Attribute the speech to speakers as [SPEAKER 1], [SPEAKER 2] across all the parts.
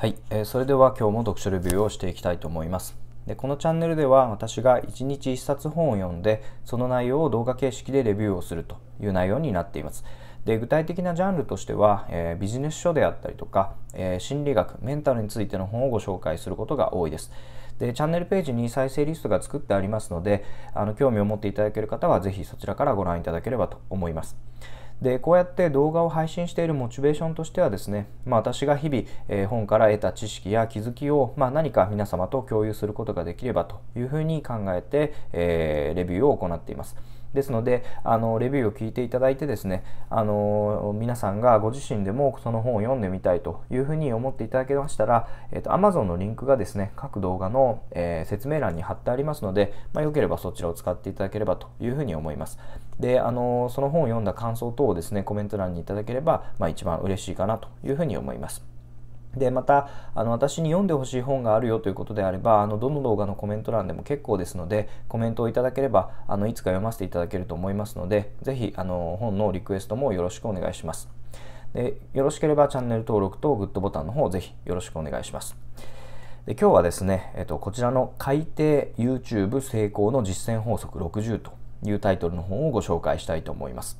[SPEAKER 1] はい、えー、それでは今日も読書レビューをしていきたいと思います。でこのチャンネルでは私が1日1冊本を読んでその内容を動画形式でレビューをするという内容になっています。で具体的なジャンルとしては、えー、ビジネス書であったりとか、えー、心理学メンタルについての本をご紹介することが多いです。でチャンネルページに再生リストが作ってありますのであの興味を持っていただける方は是非そちらからご覧いただければと思います。でこうやって動画を配信しているモチベーションとしてはですね、まあ、私が日々、えー、本から得た知識や気づきを、まあ、何か皆様と共有することができればというふうに考えて、えー、レビューを行っています。ですのであのレビューを聞いていただいてですねあの皆さんがご自身でもその本を読んでみたいというふうに思っていただけましたら、えーと、と Amazon のリンクがですね各動画の、えー、説明欄に貼ってありますので、まあ、よければそちらを使っていただければというふうに思いますであのその本を読んだ感想等をですねコメント欄にいただければ、まあ、一番嬉しいかなというふうに思いますでまたあの私に読んでほしい本があるよということであればあのどの動画のコメント欄でも結構ですのでコメントをいただければあのいつか読ませていただけると思いますのであの本のリクエストもよろしくお願いします。でよろしければチャンネル登録とグッドボタンの方ぜひよろしくお願いします。で今日はですね、えっと、こちらの改訂 YouTube 成功の実践法則60というタイトルの本をご紹介したいと思います。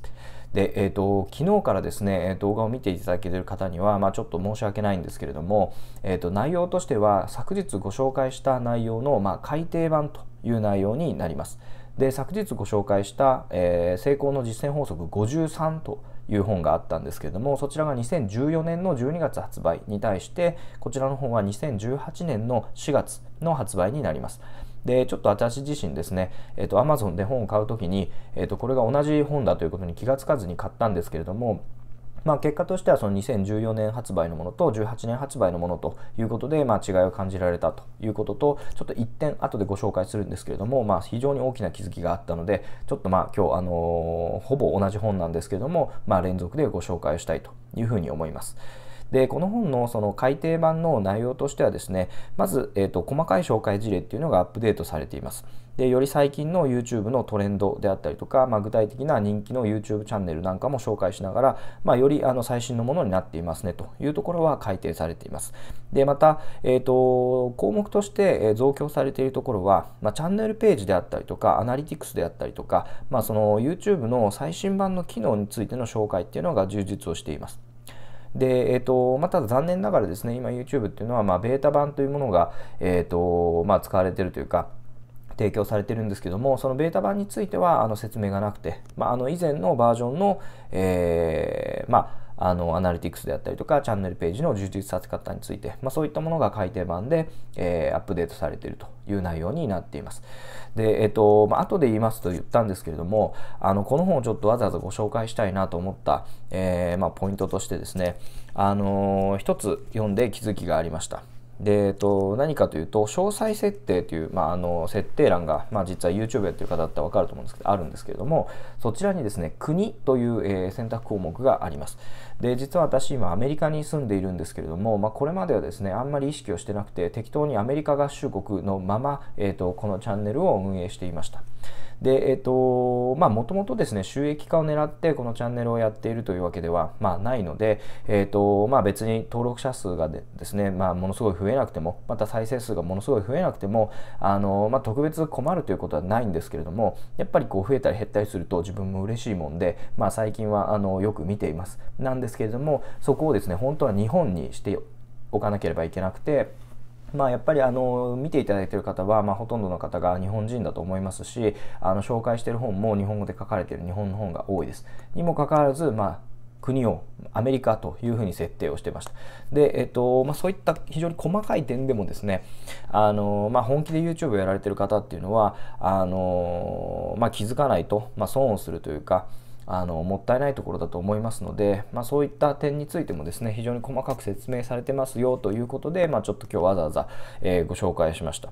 [SPEAKER 1] で、えっ、ー、と、昨日からですね、動画を見ていただけている方には、まあ、ちょっと申し訳ないんですけれども、えっ、ー、と、内容としては、昨日ご紹介した内容の、まあ、改訂版という内容になります。で、昨日ご紹介した、えー、成功の実践法則53という本があったんですけれどもそちらが2014年の12月発売に対してこちらの本は2018年の4月の発売になります。で、ちょっと私自身ですね、えっ、ー、と、アマゾンで本を買うときに、えっ、ー、と、これが同じ本だということに気がつかずに買ったんですけれども、まあ、結果としてはその2014年発売のものと18年発売のものということで、まあ、違いを感じられたということとちょっと一点後でご紹介するんですけれども、まあ、非常に大きな気づきがあったのでちょっとまあ今日、あのほぼ同じ本なんですけれども、まあ、連続でご紹介をしたいというふうに思います。でこの本のその改訂版の内容としてはですねまず、えーと、細かい紹介事例っていうのがアップデートされています。でより最近の YouTube のトレンドであったりとか、まあ、具体的な人気の YouTube チャンネルなんかも紹介しながら、まあ、よりあの最新のものになっていますねというところは改定されています。でまた、えーと、と項目として増強されているところは、まあ、チャンネルページであったりとかアナリティクスであったりとか、まあ、その YouTube の最新版の機能についての紹介っていうのが充実をしています。で、えーとまあ、ただ残念ながらですね今 YouTube っていうのは、まあ、ベータ版というものが、えーとまあ、使われてるというか提供されてるんですけどもそのベータ版についてはあの説明がなくて、まあ、あの以前のバージョンの、えー、まああのアナリティクスであったりとかチャンネルページの充実させ方について、まあ、そういったものが改訂版で、えー、アップデートされているという内容になっています。で、えっ、ー、と、まあ、後で言いますと言ったんですけれども、あのこの本をちょっとわざわざご紹介したいなと思った、えー、まあ、ポイントとしてですね、あのー、一つ読んで気づきがありました。で、えっと、何かというと、詳細設定という、まあ、あの、設定欄が、まあ、実は YouTube やってる方だったらわかると思うんですけど、あるんですけれども、そちらにですね、国という、えー、選択項目があります。で、実は私、今、アメリカに住んでいるんですけれども、まあ、これまではですね、あんまり意識をしてなくて、適当にアメリカ合衆国のまま、えっ、ー、と、このチャンネルを運営していました。で、えっ、ー、と、まあ、もともとですね、収益化を狙って、このチャンネルをやっているというわけでは、まあ、ないので、えっ、と、まあ、別に登録者数がでですね、まあ、ものすごい増ええなくてもまた再生数がものすごい増えなくてもあの、まあ、特別困るということはないんですけれどもやっぱりこう増えたり減ったりすると自分も嬉しいもんで、まあ、最近はあのよく見ています。なんですけれどもそこをですね本当は日本にしておかなければいけなくて。まあ、やっぱりあの見ていただいている方は、まあ、ほとんどの方が日本人だと思いますしあの紹介している本も日本語で書かれている日本の本が多いです。にもかかわらず、まあ、国をアメリカというふうに設定をしてました。で、えっと、まあ、そういった非常に細かい点でもですね、あの、まあ、本気で YouTube をやられてる方っていうのは、あの、まあ、気づかないと、ま損をするというか、あのもったいないところだと思いますので、まあ、そういった点についてもですね非常に細かく説明されてますよということで、まあ、ちょっと今日わざわざ、えー、ご紹介しました。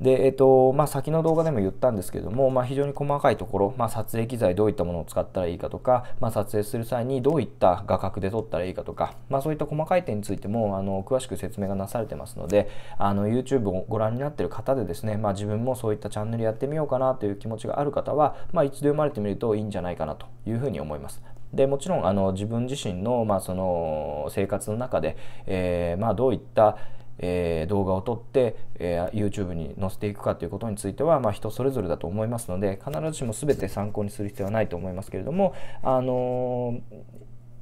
[SPEAKER 1] で、えっと、まあ、先の動画でも言ったんですけども、まあ、非常に細かいところ、まあ、撮影機材どういったものを使ったらいいかとか、まあ、撮影する際にどういった画角で撮ったらいいかとか、まあ、そういった細かい点についても、あの、詳しく説明がなされてますので、あの、YouTube をご覧になってる方でですね、まあ、自分もそういったチャンネルやってみようかなという気持ちがある方は、まあ、一度読まれてみるといいんじゃないかなというふうに思います。でもちろんあの自分自身の,、まあその生活の中で、えーまあ、どういったえー、動画を撮って、えー、YouTube に載せていくかということについては、まあ、人それぞれだと思いますので必ずしも全て参考にする必要はないと思いますけれども、あのー、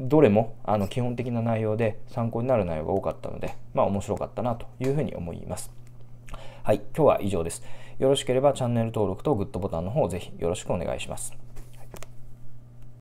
[SPEAKER 1] どれもあの基本的な内容で参考になる内容が多かったので、まあ、面白かったなというふうに思います。はい、今日は以上です。よろしければチャンネル登録とグッドボタンの方ぜひよろしくお願いします。